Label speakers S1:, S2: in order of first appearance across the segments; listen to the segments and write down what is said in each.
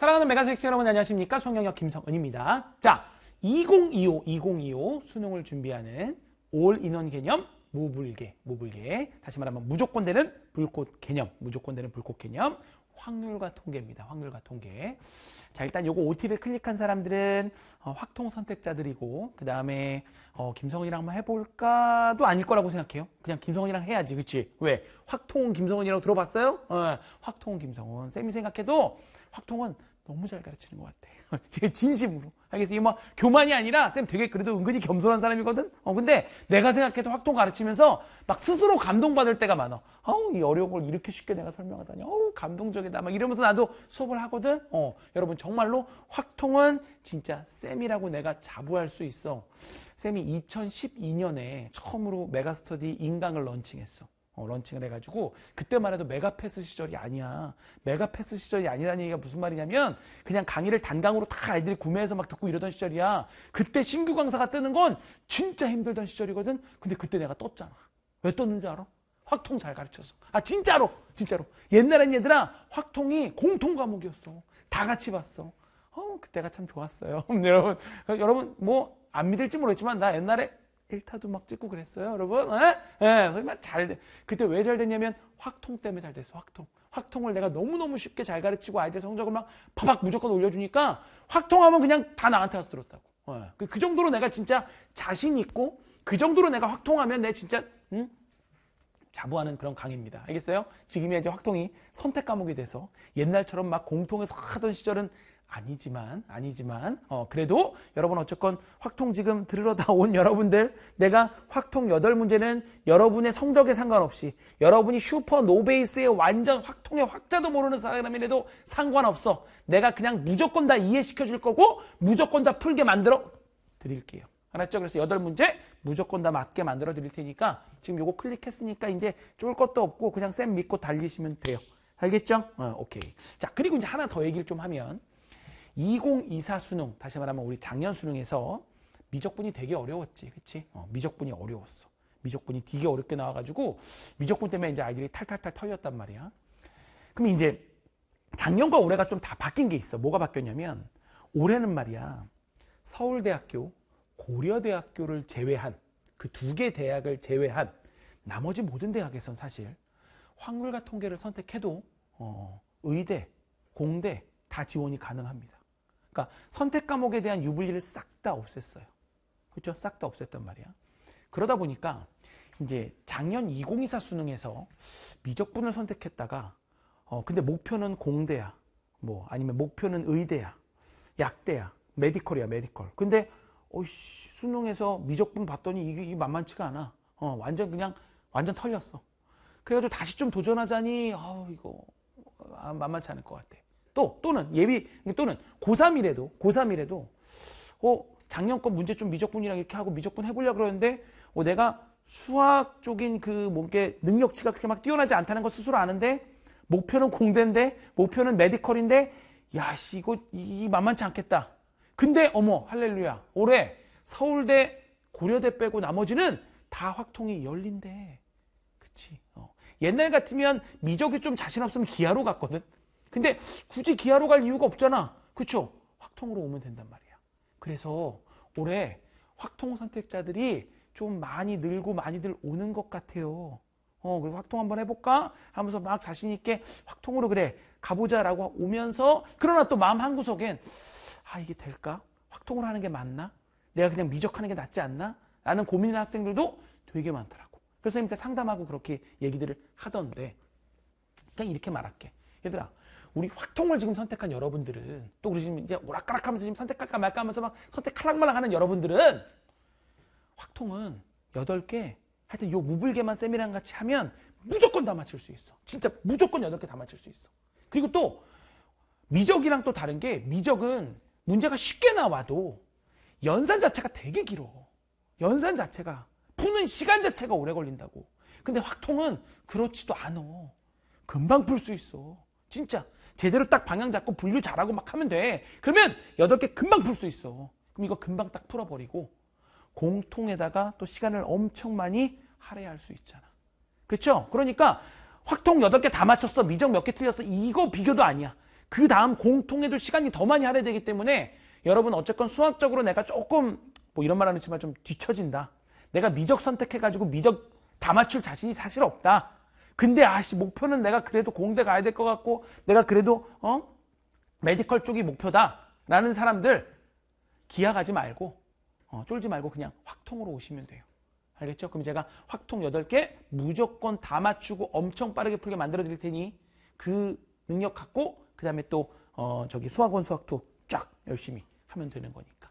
S1: 사랑하는 메가스익스 여러분 안녕하십니까? 수학영역 김성은입니다. 자, 2025, 2025 수능을 준비하는 올 인원 개념 무불개무불개 다시 말하면 무조건 되는 불꽃 개념, 무조건 되는 불꽃 개념. 확률과 통계입니다. 확률과 통계. 자, 일단 요거 OT를 클릭한 사람들은 어, 확통 선택자들이고 그 다음에 어, 김성은이랑 한번 해볼까도 아닐 거라고 생각해요. 그냥 김성은이랑 해야지, 그치? 왜? 확통 은 김성은이라고 들어봤어요? 어, 확통 은 김성은. 쌤이 생각해도 확통은 너무 잘 가르치는 것 같아. 제 진심으로. 알겠어. 이뭐 교만이 아니라 쌤 되게 그래도 은근히 겸손한 사람이거든. 어 근데 내가 생각해도 확통 가르치면서 막 스스로 감동받을 때가 많아. 어우이 어려운 걸 이렇게 쉽게 내가 설명하다니. 어우 감동적이다. 막 이러면서 나도 수업을 하거든. 어 여러분 정말로 확통은 진짜 쌤이라고 내가 자부할 수 있어. 쌤이 2012년에 처음으로 메가스터디 인강을 런칭했어. 어, 런칭을 해가지고 그때만 해도 메가패스 시절이 아니야. 메가패스 시절이 아니라는 얘기가 무슨 말이냐면 그냥 강의를 단강으로 다 아이들이 구매해서 막 듣고 이러던 시절이야. 그때 신규 강사가 뜨는 건 진짜 힘들던 시절이거든. 근데 그때 내가 떴잖아. 왜 떴는 줄 알아? 확통 잘가르쳐서아 진짜로 진짜로 옛날엔 얘들아 확통이 공통 과목이었어. 다 같이 봤어. 어 그때가 참 좋았어요. 여러분 여러분 뭐 안 믿을지 모르겠지만 나 옛날에 1타도 막 찍고 그랬어요, 여러분. 예? 예, 그러잘 돼. 그때 왜 잘 됐냐면 확통 때문에 잘 됐어, 확통. 확통을 내가 너무너무 쉽게 잘 가르치고 아이들 성적을 막 파박 무조건 올려주니까 확통하면 그냥 다 나한테 와서 들었다고. 예. 그, 그 정도로 내가 진짜 자신 있고 그 정도로 내가 확통하면 내 진짜, 음? 자부하는 그런 강의입니다. 알겠어요? 지금이 이제 확통이 선택 과목이 돼서 옛날처럼 막 공통에서 하던 시절은 아니지만 아니지만 어, 그래도 여러분 어쨌건 확통 지금 들으러 다 온 여러분들 내가 확통 8문제는 여러분의 성적에 상관없이 여러분이 슈퍼 노베이스의 완전 확통의 확자도 모르는 사람이라도 상관없어 내가 그냥 무조건 다 이해시켜 줄 거고 무조건 다 풀게 만들어 드릴게요 알았죠? 그래서 8문제 무조건 다 맞게 만들어 드릴 테니까 지금 요거 클릭했으니까 이제 쫄 것도 없고 그냥 쌤 믿고 달리시면 돼요 알겠죠? 어, 오케이 자 그리고 이제 하나 더 얘기를 좀 하면 2024 수능 다시 말하면 우리 작년 수능에서 미적분이 되게 어려웠지 그치 어, 미적분이 어려웠어 미적분이 되게 어렵게 나와가지고 미적분 때문에 이제 아이들이 탈탈탈 털렸단 말이야 그럼 이제 작년과 올해가 좀 다 바뀐 게 있어 뭐가 바뀌었냐면 올해는 말이야 서울대학교 고려대학교를 제외한 그 두 개 대학을 제외한 나머지 모든 대학에선 사실 확률과 통계를 선택해도 어, 의대, 공대 다 지원이 가능합니다. 그러니까 선택 과목에 대한 유불리를 싹 다 없앴어요. 그렇죠? 싹 다 없앴단 말이야. 그러다 보니까 이제 작년 2024 수능에서 미적분을 선택했다가 어 근데 목표는 공대야. 뭐 아니면 목표는 의대야. 약대야. 메디컬이야, 메디컬. 근데 어이씨 수능에서 미적분 봤더니 이게, 이게 만만치가 않아. 어 완전 그냥 완전 털렸어. 그래가지고 다시 좀 도전하자니 어 이거 아, 만만치 않을 것 같아. 또, 또는 예비, 그러니까 또는 고3이라도, 고3이라도, 어, 작년 건 문제 좀 미적분이랑 이렇게 하고 미적분 해보려고 그러는데, 어, 내가 수학 쪽인 그 뭔게 능력치가 그렇게 막 뛰어나지 않다는 걸 스스로 아는데, 목표는 공대인데, 목표는 메디컬인데, 야, 씨, 이거, 이, 만만치 않겠다. 근데, 어머, 할렐루야. 올해 서울대, 고려대 빼고 나머지는 다 확통이 열린대. 그치. 어. 옛날 같으면 미적이 좀 자신 없으면 기아로 갔거든. 근데 굳이 기아로 갈 이유가 없잖아. 그쵸? 확통으로 오면 된단 말이야. 그래서 올해 확통 선택자들이 좀 많이 늘고 많이들 오는 것 같아요. 어, 그리고 확통 한번 해볼까? 하면서 막 자신있게 확통으로 그래, 가보자 라고 오면서, 그러나 또 마음 한구석엔, 아, 이게 될까? 확통을 하는 게 맞나? 내가 그냥 미적하는 게 낫지 않나? 라는 고민인 학생들도 되게 많더라고. 그래서 선생님한테 상담하고 그렇게 얘기들을 하던데, 그냥 이렇게 말할게. 얘들아, 우리 확통을 지금 선택한 여러분들은 또 우리 지금 이제 오락가락 하면서 지금 선택할까 말까 하면서 막 선택할락말락 하는 여러분들은 확통은 8개 하여튼 요 무불개만 쌤이랑 같이 하면 무조건 다맞출수 있어. 진짜 무조건 8개 다맞출수 있어. 그리고 또 미적이랑 또 다른 게 미적은 문제가 쉽게 나와도 연산 자체가 되게 길어. 연산 자체가 푸는 시간 자체가 오래 걸린다고. 근데 확통은 그렇지도 않어 금방 풀 수 있어. 진짜 제대로 딱 방향 잡고 분류 잘하고 막 하면 돼. 그러면 여덟 개 금방 풀 수 있어. 그럼 이거 금방 딱 풀어버리고 공통에다가 또 시간을 엄청 많이 할애할 수 있잖아. 그렇죠? 그러니까 확통 여덟 개 다 맞췄어. 미적 몇 개 틀렸어. 이거 비교도 아니야. 그 다음 공통에도 시간이 더 많이 할애되기 때문에 여러분 어쨌건 수학적으로 내가 조금 뭐 이런 말 하는 지만 좀 뒤처진다. 내가 미적 선택해가지고 미적 다 맞출 자신이 사실 없다. 근데 아씨 목표는 내가 그래도 공대 가야 될 것 같고 내가 그래도 어 메디컬 쪽이 목표다라는 사람들 기약하지 말고 어, 쫄지 말고 그냥 확통으로 오시면 돼요. 알겠죠? 그럼 제가 확통 8개 무조건 다 맞추고 엄청 빠르게 풀게 만들어 드릴 테니 그 능력 갖고 그 다음에 또 어, 저기 수학원 수학투 쫙 열심히 하면 되는 거니까.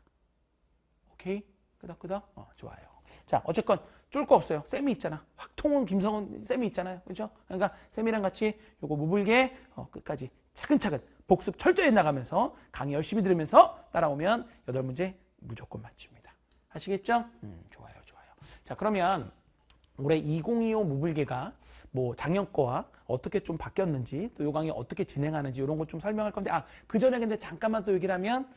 S1: 오케이? 끄덕끄덕? 어, 좋아요. 자, 어쨌건 쫄거 없어요. 쌤이 있잖아. 확통은 김성은 쌤이 있잖아요. 그죠 그러니까 쌤이랑 같이 요거 무불개 어, 끝까지 차근차근 복습 철저히 나가면서 강의 열심히 들으면서 따라오면 여덟 문제 무조건 맞춥니다. 아시겠죠? 음, 좋아요, 좋아요. 자, 그러면 올해 2025 무불개가 뭐 작년 거와 어떻게 좀 바뀌었는지 또 요 강의 어떻게 진행하는지 이런 거 좀 설명할 건데 아, 그 전에 근데 잠깐만 또 얘기를 하면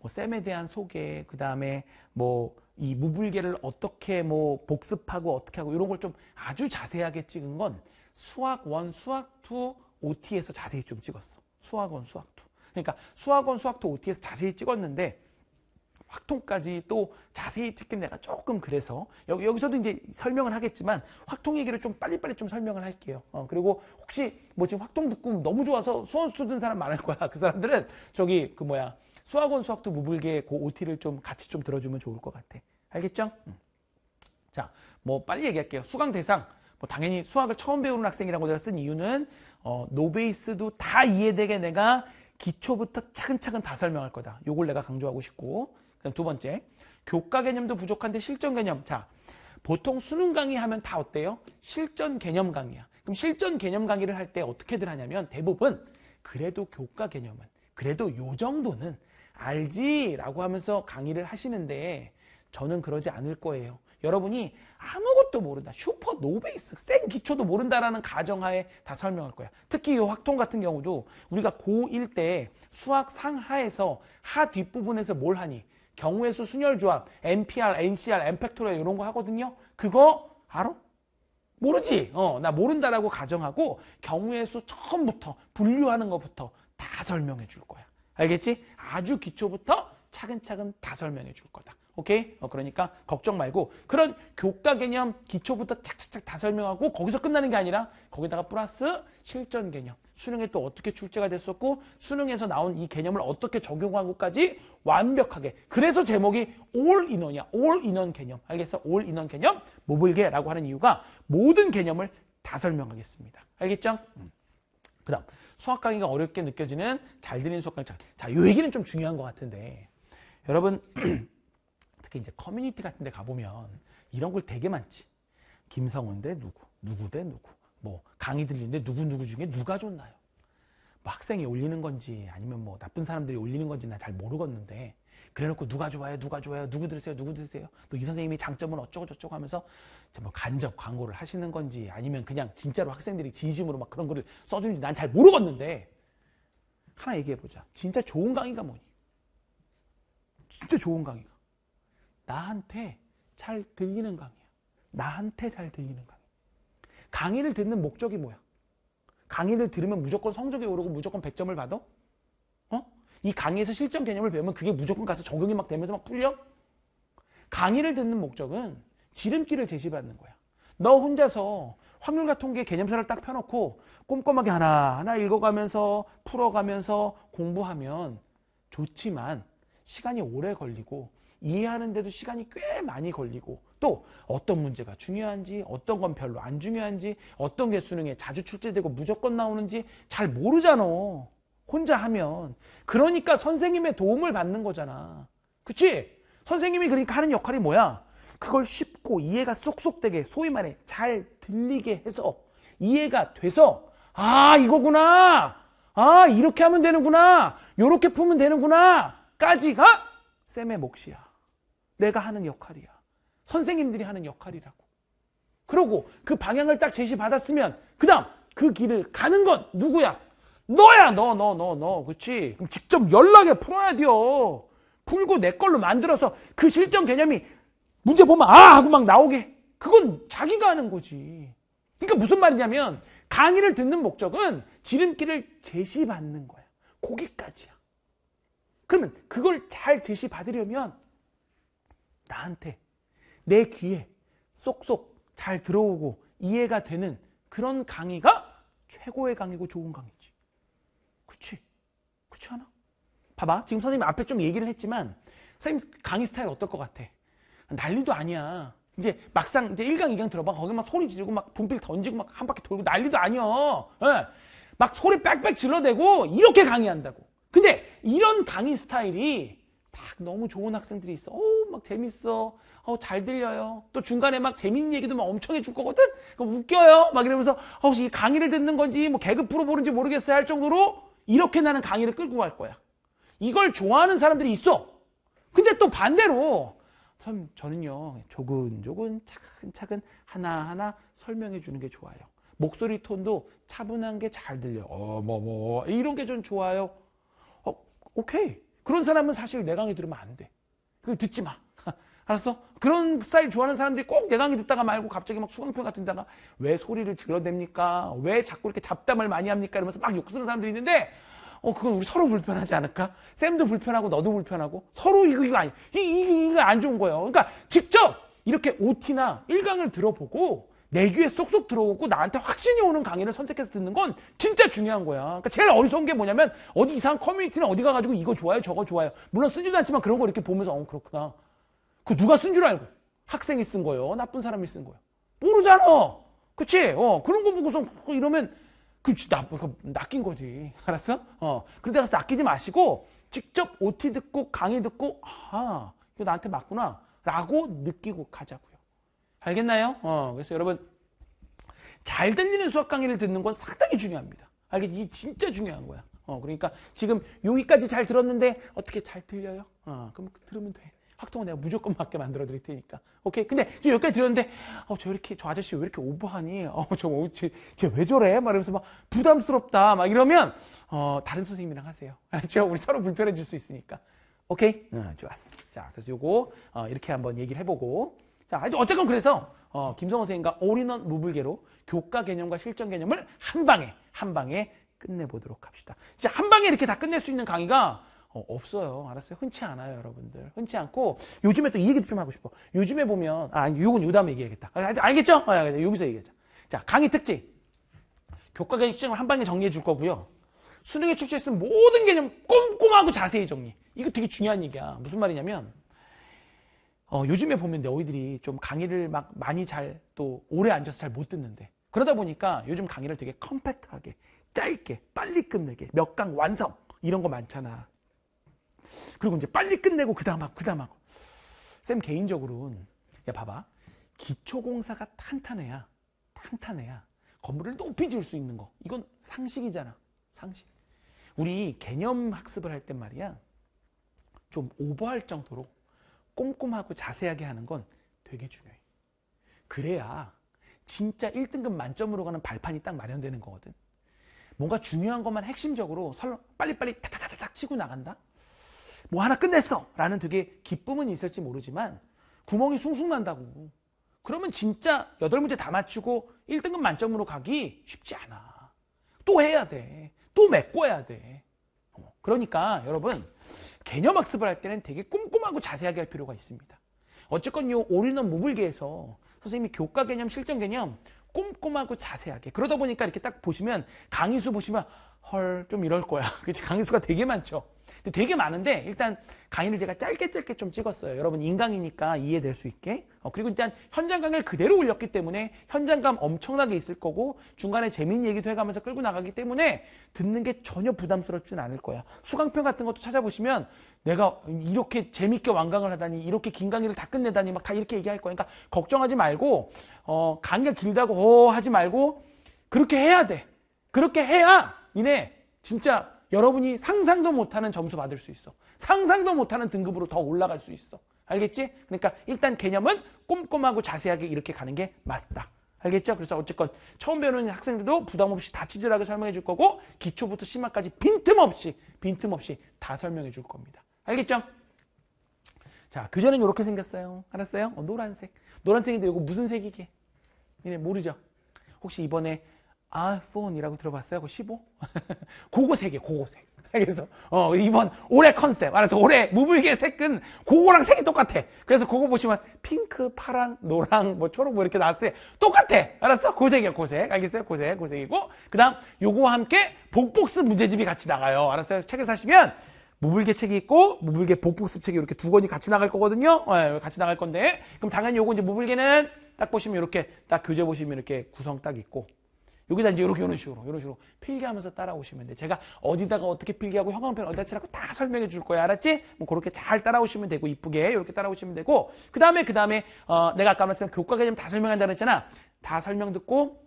S1: 뭐 쌤에 대한 소개, 그 다음에 뭐이 무불계를 어떻게 뭐 복습하고 어떻게 하고 이런 걸 좀 아주 자세하게 찍은 건 수학 1, 수학 2, OT에서 자세히 좀 찍었어. 수학 1, 수학 2. 그러니까 수학 1, 수학 2, OT에서 자세히 찍었는데 확통까지 또 자세히 찍긴 내가 조금 그래서 여기, 서도 이제 설명을 하겠지만 확통 얘기를 좀 빨리빨리 좀 설명을 할게요. 어, 그리고 혹시 뭐 지금 확통 듣고 너무 좋아서 수원수 듣는 사람 많을 거야. 그 사람들은 저기 그 뭐야 수학원 수학도 무불계 그 OT를 좀 같이 좀 들어주면 좋을 것 같아. 알겠죠? 자, 뭐 빨리 얘기할게요. 수강 대상. 뭐 당연히 수학을 처음 배우는 학생이라고 내가 쓴 이유는 어, 노베이스도 다 이해되게 내가 기초부터 차근차근 다 설명할 거다. 요걸 내가 강조하고 싶고. 그다두 번째. 교과 개념도 부족한데 실전 개념. 자, 보통 수능 강의하면 다 어때요? 실전 개념 강의야. 그럼 실전 개념 강의를 할 때 어떻게들 하냐면 대부분 그래도 교과 개념은 그래도 요 정도는 알지 라고 하면서 강의를 하시는데 저는 그러지 않을 거예요. 여러분이 아무것도 모른다. 슈퍼 노베이스, 센 기초도 모른다라는 가정하에 다 설명할 거야. 특히 이 확통 같은 경우도 우리가 고1 때 수학 상하에서 하 뒷부분에서 뭘 하니? 경우의 수 순열조합, NPR, NCR, N팩토리얼 e 이런 거 하거든요. 그거 알아? 모르지? 어, 나 모른다라고 가정하고 경우의 수 처음부터 분류하는 것부터 다 설명해 줄 거야. 알겠지? 아주 기초부터 차근차근 다 설명해 줄 거다. 오케이? 어, 그러니까 걱정 말고 그런 교과 개념 기초부터 착착착 다 설명하고 거기서 끝나는 게 아니라 거기다가 플러스 실전 개념 수능에 또 어떻게 출제가 됐었고 수능에서 나온 이 개념을 어떻게 적용하고까지 완벽하게 그래서 제목이 올 인원이야 올 인원 개념 알겠어? 올 인원 개념 모블개라고 하는 이유가 모든 개념을 다 설명하겠습니다 알겠죠? 음. 그 다음 수학 강의가 어렵게 느껴지는 잘 들리는 수학 강의 자, 요 얘기는 좀 중요한 것 같은데 여러분 특히 이제 커뮤니티 같은 데 가보면 이런 걸 되게 많지 김성훈 대 누구 누구 대 누구 뭐 강의 들리는데 누구 누구 중에 누가 좋나요? 뭐 학생이 올리는 건지 아니면 뭐 나쁜 사람들이 올리는 건지 나 잘 모르겠는데 그래놓고 누가 좋아요, 누가 좋아요, 누구 들으세요, 누구 들으세요. 또 이 선생님이 장점은 어쩌고 저쩌고 하면서 뭐 간접 광고를 하시는 건지 아니면 그냥 진짜로 학생들이 진심으로 막 그런 글을 써주는지 난 잘 모르겠는데 하나 얘기해 보자. 진짜 좋은 강의가 뭐니? 진짜 좋은 강의가 나한테 잘 들리는 강의야. 나한테 잘 들리는 강의. 강의를 듣는 목적이 뭐야? 강의를 들으면 무조건 성적이 오르고 무조건 100점을 받아? 이 강의에서 실전 개념을 배우면 그게 무조건 가서 적용이 막 되면서 막 풀려? 강의를 듣는 목적은 지름길을 제시받는 거야. 너 혼자서 확률과 통계 개념서를 딱 펴놓고 꼼꼼하게 하나하나 읽어가면서 풀어가면서 공부하면 좋지만 시간이 오래 걸리고 이해하는데도 시간이 꽤 많이 걸리고 또 어떤 문제가 중요한지 어떤 건 별로 안 중요한지 어떤 게 수능에 자주 출제되고 무조건 나오는지 잘 모르잖아. 혼자 하면. 그러니까 선생님의 도움을 받는 거잖아. 그치? 선생님이 그러니까 하는 역할이 뭐야? 그걸 쉽고 이해가 쏙쏙 되게 소위 말해 잘 들리게 해서 이해가 돼서 아 이거구나 아 이렇게 하면 되는구나 이렇게 풀면 되는구나 까지가 쌤의 몫이야 내가 하는 역할이야 선생님들이 하는 역할이라고 그러고 그 방향을 딱 제시받았으면 그 다음 그 길을 가는 건 누구야 너야 너너 너너 너, 그치 그럼 직접 연락해 풀어야 돼요 풀고 내 걸로 만들어서 그 실전 개념이 문제 보면 아 하고 막 나오게 그건 자기가 하는 거지 그러니까 무슨 말이냐면 강의를 듣는 목적은 지름길을 제시받는 거야 거기까지야 그러면 그걸 잘 제시받으려면 나한테 내 귀에 쏙쏙 잘 들어오고 이해가 되는 그런 강의가 최고의 강의고 좋은 강의 그치? 그치 않아? 봐봐. 지금 선생님 앞에 좀 얘기를 했지만, 선생님 강의 스타일 어떨 것 같아? 난리도 아니야. 이제 막상 이제 1강, 2강 들어봐. 거기 막 소리 지르고 막 분필 던지고 막 한 바퀴 돌고 난리도 아니야. 예. 막 소리 빽빽 질러대고 이렇게 강의한다고. 근데 이런 강의 스타일이 딱 너무 좋은 학생들이 있어. 어우, 막 재밌어. 어, 잘 들려요. 또 중간에 막 재밌는 얘기도 막 엄청 해줄 거거든? 웃겨요. 막 이러면서, 어, 혹시 이 강의를 듣는 건지, 뭐 개그 프로 보는지 모르겠어요. 할 정도로 이렇게 나는 강의를 끌고 갈 거야. 이걸 좋아하는 사람들이 있어. 근데 또 반대로 참 저는요 조근조근 차근차근 하나하나 설명해 주는 게 좋아요. 목소리 톤도 차분한 게 잘 들려. 어뭐뭐 뭐, 이런 게 좀 좋아요. 어 오케이 그런 사람은 사실 내 강의 들으면 안 돼. 그 듣지 마. 알았어? 그런 스타일 좋아하는 사람들이 꼭 내강의 듣다가 말고 갑자기 막 수강평 같은 데다가 왜 소리를 질러댑니까? 왜 자꾸 이렇게 잡담을 많이 합니까? 이러면서 막 욕쓰는 사람들이 있는데 어 그건 우리 서로 불편하지 않을까? 쌤도 불편하고 너도 불편하고 서로 이거 이거 아니 이, 이, 이거 안 좋은 거예요. 그러니까 직접 이렇게 OT나 1강을 들어보고 내 귀에 쏙쏙 들어오고 나한테 확신이 오는 강의를 선택해서 듣는 건 진짜 중요한 거야. 그러니까 제일 어리석은 게 뭐냐면 어디 이상한 커뮤니티는 어디 가가지고 이거 좋아요 저거 좋아요. 물론 쓰지도 않지만 그런 거 이렇게 보면서 어 그렇구나. 그 누가 쓴 줄 알고? 학생이 쓴 거예요. 나쁜 사람이 쓴 거예요. 모르잖아. 그치? 어, 그런 거 보고서 이러면, 그, 나, 그, 낚인 거지. 알았어? 어. 그런데 가서 낚이지 마시고, 직접 OT 듣고, 강의 듣고, 아, 이거 나한테 맞구나. 라고 느끼고 가자고요. 알겠나요? 어, 그래서 여러분, 잘 들리는 수학 강의를 듣는 건 상당히 중요합니다. 알겠, 이 진짜 중요한 거야. 어, 그러니까 지금 여기까지 잘 들었는데, 어떻게 잘 들려요? 어, 그럼 들으면 돼. 확통은 내가 무조건 맞게 만들어 드릴 테니까. 오케이. 근데 지금 여기까지 드렸는데, 어, 저 이렇게, 저 아저씨 왜 이렇게 오버하니? 어, 저, 어, 쟤, 쟤왜 저래? 막 이러면서 막 부담스럽다. 막 이러면, 어, 다른 선생님이랑 하세요. 알았죠? 그렇죠? 우리 서로 불편해질 수 있으니까. 오케이? 응, 좋았어. 자, 그래서 요거, 어, 이렇게 한번 얘기를 해보고. 자, 어쨌건 그래서, 어, 김성호 선생님과 올인원 무불개로 교과 개념과 실전 개념을 한 방에, 한 방에 끝내보도록 합시다. 진짜 한 방에 이렇게 다 끝낼 수 있는 강의가 어, 없어요. 알았어요? 흔치 않아요, 여러분들. 흔치 않고, 요즘에 또 이 얘기도 좀 하고 싶어. 요즘에 보면, 아, 요건 요 다음에 얘기하겠다. 아, 아 알겠죠? 아, 아, 여기서 얘기하자. 자, 강의 특징. 교과 개념 시점을한 방에 정리해 줄 거고요. 수능에 출제했으면 모든 개념 꼼꼼하고 자세히 정리. 이거 되게 중요한 얘기야. 무슨 말이냐면, 어, 요즘에 보면 너희들이 좀 강의를 막 많이 잘 또 오래 앉아서 잘 못 듣는데. 그러다 보니까 요즘 강의를 되게 컴팩트하게, 짧게, 빨리 끝내게, 몇 강 완성. 이런 거 많잖아. 그리고 이제 빨리 끝내고 그다음 하고 그다음 하고. 쌤 개인적으로는 야 봐봐. 기초 공사가 탄탄해야 탄탄해야 건물을 높이 지을 수 있는 거. 이건 상식이잖아. 상식. 우리 개념 학습을 할땐 말이야. 좀 오버할 정도로 꼼꼼하고 자세하게 하는 건 되게 중요해. 그래야 진짜 1등급 만점으로 가는 발판이 딱 마련되는 거거든. 뭔가 중요한 것만 핵심적으로 설렁 빨리빨리 탁탁탁탁 치고 나간다? 뭐 하나 끝냈어! 라는 되게 기쁨은 있을지 모르지만 구멍이 숭숭 난다고. 그러면 진짜 여덟 문제다 맞추고 1등급 만점으로 가기 쉽지 않아. 또 해야 돼. 또 메꿔야 돼. 어, 그러니까 여러분 개념 학습을 할 때는 되게 꼼꼼하고 자세하게 할 필요가 있습니다. 어쨌건 요 올인원 무불계에서 선생님이 교과 개념, 실전 개념 꼼꼼하고 자세하게 그러다 보니까 이렇게 딱 보시면 강의수 보시면 헐, 좀 이럴 거야. 그치? 강의 수가 되게 많죠. 근데 되게 많은데, 일단 강의를 제가 짧게 짧게 좀 찍었어요. 여러분, 인강이니까 이해될 수 있게. 어, 그리고 일단 현장 강의를 그대로 올렸기 때문에 현장감 엄청나게 있을 거고, 중간에 재미있는 얘기도 해가면서 끌고 나가기 때문에 듣는 게 전혀 부담스럽진 않을 거야. 수강편 같은 것도 찾아보시면 내가 이렇게 재밌게 완강을 하다니, 이렇게 긴 강의를 다 끝내다니, 막 다 이렇게 얘기할 거니까 걱정하지 말고, 어, 강의가 길다고, 어, 하지 말고, 그렇게 해야 돼. 그렇게 해야 이내 진짜 여러분이 상상도 못하는 점수 받을 수 있어. 상상도 못하는 등급으로 더 올라갈 수 있어. 알겠지? 그러니까 일단 개념은 꼼꼼하고 자세하게 이렇게 가는 게 맞다. 알겠죠? 그래서 어쨌건 처음 배우는 학생들도 부담 없이 다 치졸하게 설명해 줄 거고 기초부터 심화까지 빈틈없이 빈틈없이 다 설명해 줄 겁니다. 알겠죠? 자, 교재는 그 이렇게 생겼어요. 알았어요? 어, 노란색. 노란색인데 이거 무슨 색이게? 네 모르죠? 혹시 이번에 아폰이라고 들어봤어요? 그 15? 고거 색이에요, 고거 색. 그래서, 어, 이번 올해 컨셉. 알아서 올해 무불개 색은 고거랑 색이 똑같아. 그래서 그거 보시면 핑크, 파랑, 노랑, 뭐 초록 뭐 이렇게 나왔을 때 똑같아. 알았어? 고색이야, 그 고색. 그 알겠어요? 고색, 고색이고. 그, 그 다음, 요거와 함께 복복습 문제집이 같이 나가요. 알았어요? 책을 사시면 무불개 책이 있고 무불개 복복습 책이 이렇게 두 권이 같이 나갈 거거든요. 어, 예, 같이 나갈 건데 그럼 당연히 요거 이제 무불개는 딱 보시면 이렇게 딱 교재 보시면 이렇게 구성 딱 있고 여기다 이제 이렇게 이런 식으로 이런 식으로 필기하면서 따라오시면 돼. 제가 어디다가 어떻게 필기하고 형광펜 어디다 칠하고 다 설명해 줄 거야. 알았지? 뭐 그렇게 잘 따라오시면 되고 이쁘게 이렇게 따라오시면 되고 그다음에 그다음에 어, 내가 아까 말했던 교과 개념 다 설명한다 그랬잖아. 다 설명 듣고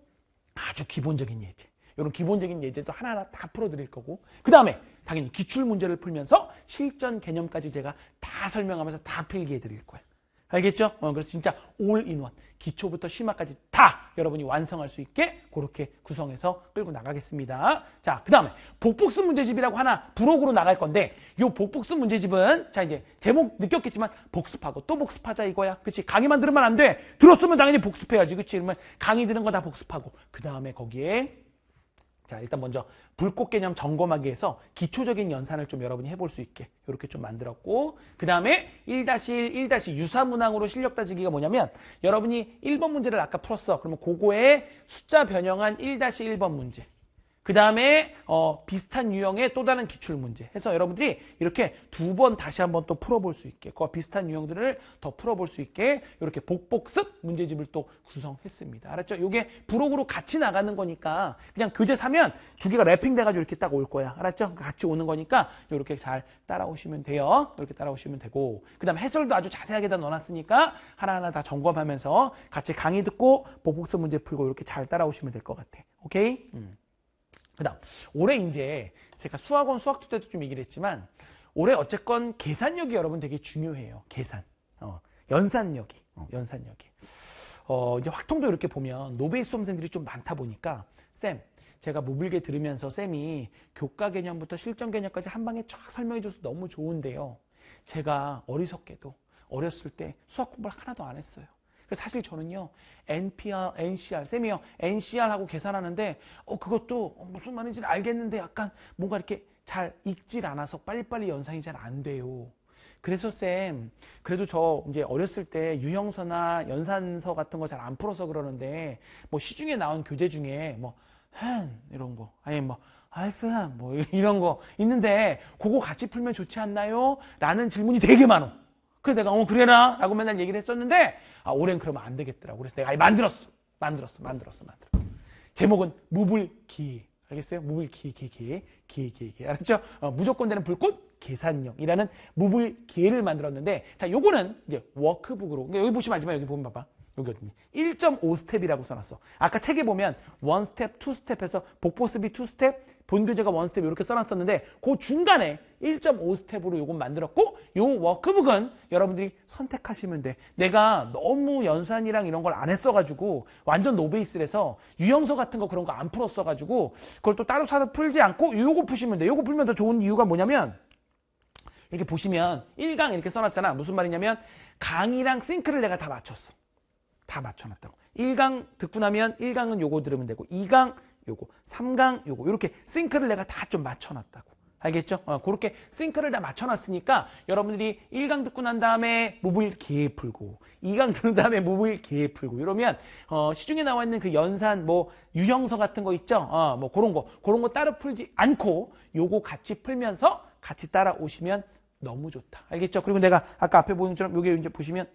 S1: 아주 기본적인 예제. 이런 기본적인 예제도 하나하나 다 풀어드릴 거고 그 다음에 당연히 기출 문제를 풀면서 실전 개념까지 제가 다 설명하면서 다 필기해 드릴 거예요. 알겠죠? 어, 그래서 진짜 올인원. 기초부터 심화까지 다 여러분이 완성할 수 있게 그렇게 구성해서 끌고 나가겠습니다. 자, 그 다음에 복복습 문제집이라고 하나 부록으로 나갈 건데 요 복복습 문제집은 자 이제 제목 느꼈겠지만 복습하고 또 복습하자 이거야. 그치? 강의만 들으면 안 돼. 들었으면 당연히 복습해야지. 그치? 그러면 강의 들은 거 다 복습하고 그 다음에 거기에 자 일단 먼저 불꽃 개념 점검하기 위 해서 기초적인 연산을 좀 여러분이 해볼 수 있게 이렇게 좀 만들었고 그 다음에 1-1, 1- 유사 문항으로 실력 따지기가 뭐냐면 여러분이 1번 문제를 아까 풀었어 그러면 그거에 숫자 변형한 1-1번 문제 그 다음에 어, 비슷한 유형의 또 다른 기출문제 해서 여러분들이 이렇게 두 번 다시 한번 또 풀어볼 수 있게 그와 비슷한 유형들을 더 풀어볼 수 있게 이렇게 복복습 문제집을 또 구성했습니다 알았죠? 이게 부록으로 같이 나가는 거니까 그냥 교재 사면 두 개가 랩핑돼가지고 이렇게 딱 올 거야 알았죠? 그러니까 같이 오는 거니까 이렇게 잘 따라오시면 돼요 이렇게 따라오시면 되고 그 다음 해설도 아주 자세하게 다 넣어놨으니까 하나하나 다 점검하면서 같이 강의 듣고 복복습 문제 풀고 이렇게 잘 따라오시면 될 것 같아 오케이? 음. 그다음 올해 이제 제가 수학원 수학투 때도 좀 얘기를 했지만 올해 어쨌건 계산력이 여러분 되게 중요해요. 계산, 어, 연산력이, 어, 연산력이. 어, 이제 확통도 이렇게 보면 노베이 수험생들이 좀 많다 보니까 쌤 제가 모빌게 뭐 들으면서 쌤이 교과 개념부터 실전 개념까지 한 방에 쫙 설명해 줘서 너무 좋은데요. 제가 어리석게도 어렸을 때 수학 공부를 하나도 안 했어요. 그 사실 저는요, NPR, NCR, 쌤이요, NCR하고 계산하는데, 어, 그것도 무슨 말인지 알겠는데 약간 뭔가 이렇게 잘 익질 않아서 빨리빨리 연상이 잘 안 돼요. 그래서 쌤, 그래도 저 이제 어렸을 때 유형서나 연산서 같은 거 잘 안 풀어서 그러는데, 뭐 시중에 나온 교재 중에 뭐, 한, 이런 거, 아니 뭐, 알프한, 뭐 이런 거 있는데, 그거 같이 풀면 좋지 않나요? 라는 질문이 되게 많어. 그래서 내가 어 그래라 라고 맨날 얘기를 했었는데 아 올해는 그러면 안 되겠더라고 그래서 내가 아예 만들었어 만들었어 만들었어 만들었어 제목은 무불기 알겠어요? 무불기 기기 기기 기 알았죠? 어, 무조건 되는 불꽃 계산형이라는 무불기를 만들었는데 자 요거는 이제 워크북으로 그러니까 여기 보시면 알지만 여기 보면 봐봐 여기 어디 1.5스텝이라고 써놨어. 아까 책에 보면 원스텝, 투스텝에서 복보습이 투스텝, 본교재가 원스텝 이렇게 써놨었는데 그 중간에 1.5스텝으로 요건 만들었고 요 워크북은 여러분들이 선택하시면 돼. 내가 너무 연산이랑 이런 걸 안 했어가지고 완전 노베이스라서 유형서 같은 거 그런 거 안 풀었어가지고 그걸 또 따로 사서 풀지 않고 요거 푸시면 돼. 요거 풀면 더 좋은 이유가 뭐냐면 이렇게 보시면 1강 이렇게 써놨잖아. 무슨 말이냐면 강이랑 싱크를 내가 다 맞췄어. 다 맞춰놨다고. 1강 듣고 나면 1강은 요거 들으면 되고 2강 요거, 3강 요거 이렇게 싱크를 내가 다 좀 맞춰놨다고. 알겠죠? 어, 그렇게 싱크를 다 맞춰놨으니까 여러분들이 1강 듣고 난 다음에 몸을 개 풀고 2강 듣는 다음에 몸을 개 풀고 이러면 어, 시중에 나와 있는 그 연산 뭐 유형서 같은 거 있죠? 어, 뭐 그런 거 그런 거 따로 풀지 않고 요거 같이 풀면서 같이 따라오시면 너무 좋다. 알겠죠? 그리고 내가 아까 앞에 보인 것처럼 요게 이제 보시면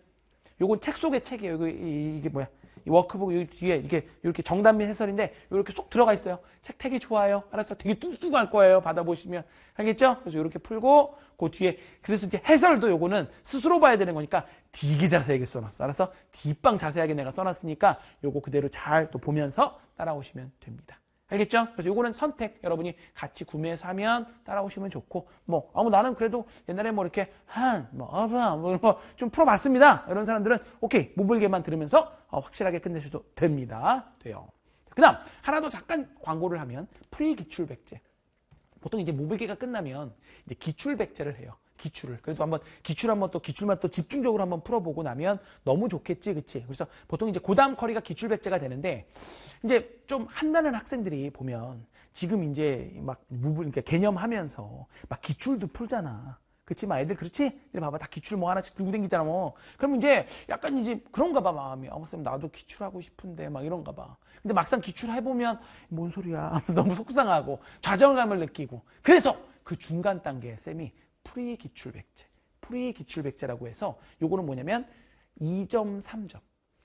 S1: 요건 책 속의 책이에요. 이거, 이게 뭐야? 이 워크북 이 뒤에 이게 이렇게 정단민 해설인데 이렇게 쏙 들어가 있어요. 책 되게 좋아요. 알았어. 되게 뚱뚱할 거예요. 받아보시면 알겠죠? 그래서 이렇게 풀고 그 뒤에 그래서 이제 해설도 요거는 스스로 봐야 되는 거니까 디기 자세하게 써놨어. 알았어? 뒷방 자세하게 내가 써놨으니까 요거 그대로 잘 또 보면서 따라오시면 됩니다. 알겠죠? 그래서 요거는 선택 여러분이 같이 구매해서 하면 따라오시면 좋고 뭐 아무 뭐 나는 그래도 옛날에 뭐 이렇게 한뭐 어라 뭐좀 뭐 풀어봤습니다 이런 사람들은 오케이 무불개만 들으면서 어, 확실하게 끝내셔도 됩니다 돼요 그다음 하나 더 잠깐 광고를 하면 프리 기출 백제 보통 이제 무불개가 끝나면 이제 기출 백제를 해요 기출을. 그래도 한번 기출 한번 또 기출만 또 집중적으로 한번 풀어보고 나면 너무 좋겠지, 그치? 그래서 보통 이제 고담 커리가 기출 백제가 되는데 이제 좀 한다는 학생들이 보면 지금 이제 막 무분, 그러니까 개념하면서 막 기출도 풀잖아. 그치, 막 애들 그렇지? 이래 봐봐. 다 기출 뭐 하나씩 들고 댕기잖아, 뭐. 그럼 이제 약간 이제 그런가 봐, 마음이. 아, 선생님, 나도 기출하고 싶은데, 막 이런가 봐. 근데 막상 기출해보면, 뭔 소리야. 너무 속상하고, 좌절감을 느끼고. 그래서 그 중간 단계 쌤이 프리 기출백제. 프리 기출백제라고 해서 요거는 뭐냐면 2점, 3점.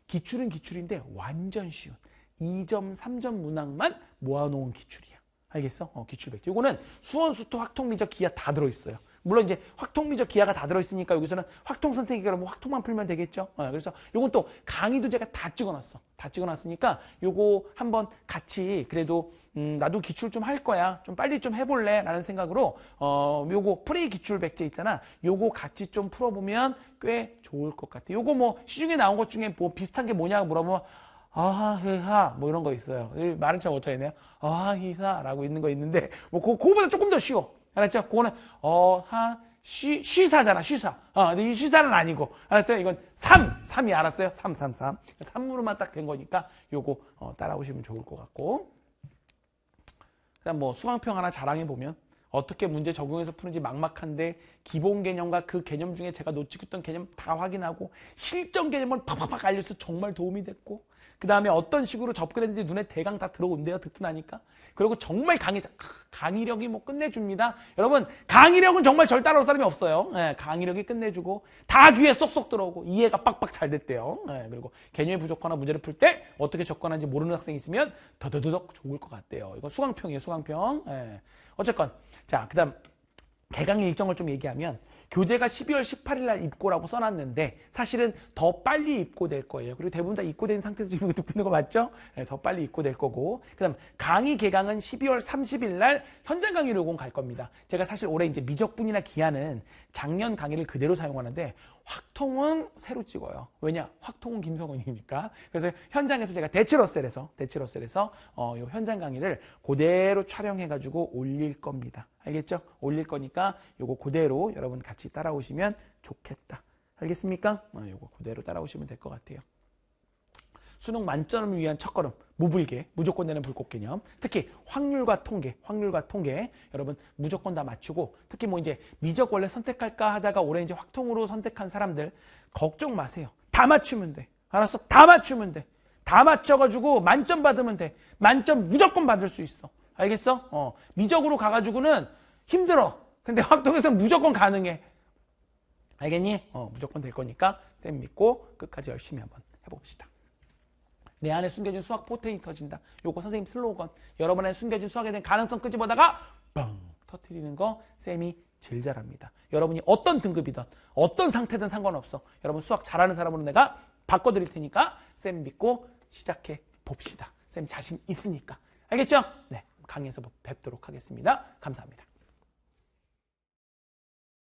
S1: 기출은 기출인데 완전 쉬운 2점, 3점 문항만 모아놓은 기출이야. 알겠어? 어, 기출백제. 요거는 수원수토, 학통미적, 기하 다 들어있어요. 물론 이제 확통미적 기하가 다 들어있으니까 여기서는 확통 선택이라면 뭐 확통만 풀면 되겠죠. 어, 그래서 요건 또 강의도 제가 다 찍어놨어. 다 찍어놨으니까 요거 한번 같이 그래도 음, 나도 기출 좀 할 거야. 좀 빨리 좀 해볼래. 라는 생각으로 어, 요거 프레이 기출 백제 있잖아. 요거 같이 좀 풀어보면 꽤 좋을 것 같아. 요거 뭐 시중에 나온 것 중에 뭐 비슷한 게 뭐냐고 물어보면 아하, 헤하, 뭐 이런 거 있어요. 말은 잘 못하겠네요. 아하, 히사라고 있는 거 있는데, 뭐, 그, 그거보다 조금 더 쉬워. 알았죠? 그거는 어, 하, 쉬, 쉬사잖아, 쉬사. 어, 근데 이 쉬사는 아니고. 알았어요? 이건 삼, 삼이 알았어요? 삼, 삼, 삼. 그러니까 삼으로만딱 된 거니까 요거 어, 따라오시면 좋을 것 같고. 그다음 뭐 수강평 하나 자랑해 보면 어떻게 문제 적용해서 푸는지 막막한데 기본 개념과 그 개념 중에 제가 놓치고 있던 개념 다 확인하고 실전 개념을 팍팍팍 알려서 정말 도움이 됐고 그 다음에 어떤 식으로 접근했는지 눈에 대강 다 들어온대요. 듣고 나니까. 그리고 정말 강의, 강의력이 뭐 끝내줍니다. 여러분, 강의력은 정말 절 따라올 사람이 없어요. 예, 강의력이 끝내주고, 다 귀에 쏙쏙 들어오고, 이해가 빡빡 잘 됐대요. 예, 그리고 개념이 부족하나 거 문제를 풀 때 어떻게 접근하는지 모르는 학생이 있으면 더더더덕 좋을 것 같대요. 이건 수강평이에요, 수강평. 예. 어쨌건. 자, 그 다음, 개강 일정을 좀 얘기하면, 교재가 12월 18일 날 입고라고 써놨는데 사실은 더 빨리 입고될 거예요. 그리고 대부분 다 입고된 상태에서 지금 듣는 거 맞죠? 네, 더 빨리 입고될 거고 그다음 강의 개강은 12월 30일 날 현장 강의로 갈 겁니다. 제가 사실 올해 이제 미적분이나 기한은 작년 강의를 그대로 사용하는데 확통은 새로 찍어요. 왜냐? 확통은 김성훈이니까. 그래서 현장에서 제가 대치러셀에서, 대치러셀에서, 어, 요 현장 강의를 그대로 촬영해가지고 올릴 겁니다. 알겠죠? 올릴 거니까 요거 그대로 여러분 같이 따라오시면 좋겠다. 알겠습니까? 어, 요거 그대로 따라오시면 될 것 같아요. 수능 만점을 위한 첫걸음 무불개 무조건 되는 불꽃 개념 특히 확률과 통계 확률과 통계 여러분 무조건 다 맞추고 특히 뭐 이제 미적 원래 선택할까 하다가 올해 이제 확통으로 선택한 사람들 걱정 마세요 다 맞추면 돼 알았어 다 맞추면 돼다 맞춰가지고 만점 받으면 돼 만점 무조건 받을 수 있어 알겠어 어 미적으로 가가지고는 힘들어 근데 확통에서는 무조건 가능해 알겠니? 어, 무조건 될 거니까 쌤 믿고 끝까지 열심히 한번 해봅시다. 내 안에 숨겨진 수학 포텐이 터진다. 요거 선생님 슬로건. 여러분 안에 숨겨진 수학에 대한 가능성 끄집어다가 빵 터트리는 거 쌤이 제일 잘합니다. 여러분이 어떤 등급이든 어떤 상태든 상관없어. 여러분 수학 잘하는 사람으로 내가 바꿔드릴 테니까 쌤 믿고 시작해 봅시다. 쌤 자신 있으니까. 알겠죠? 네. 강의에서 뵙도록 하겠습니다. 감사합니다.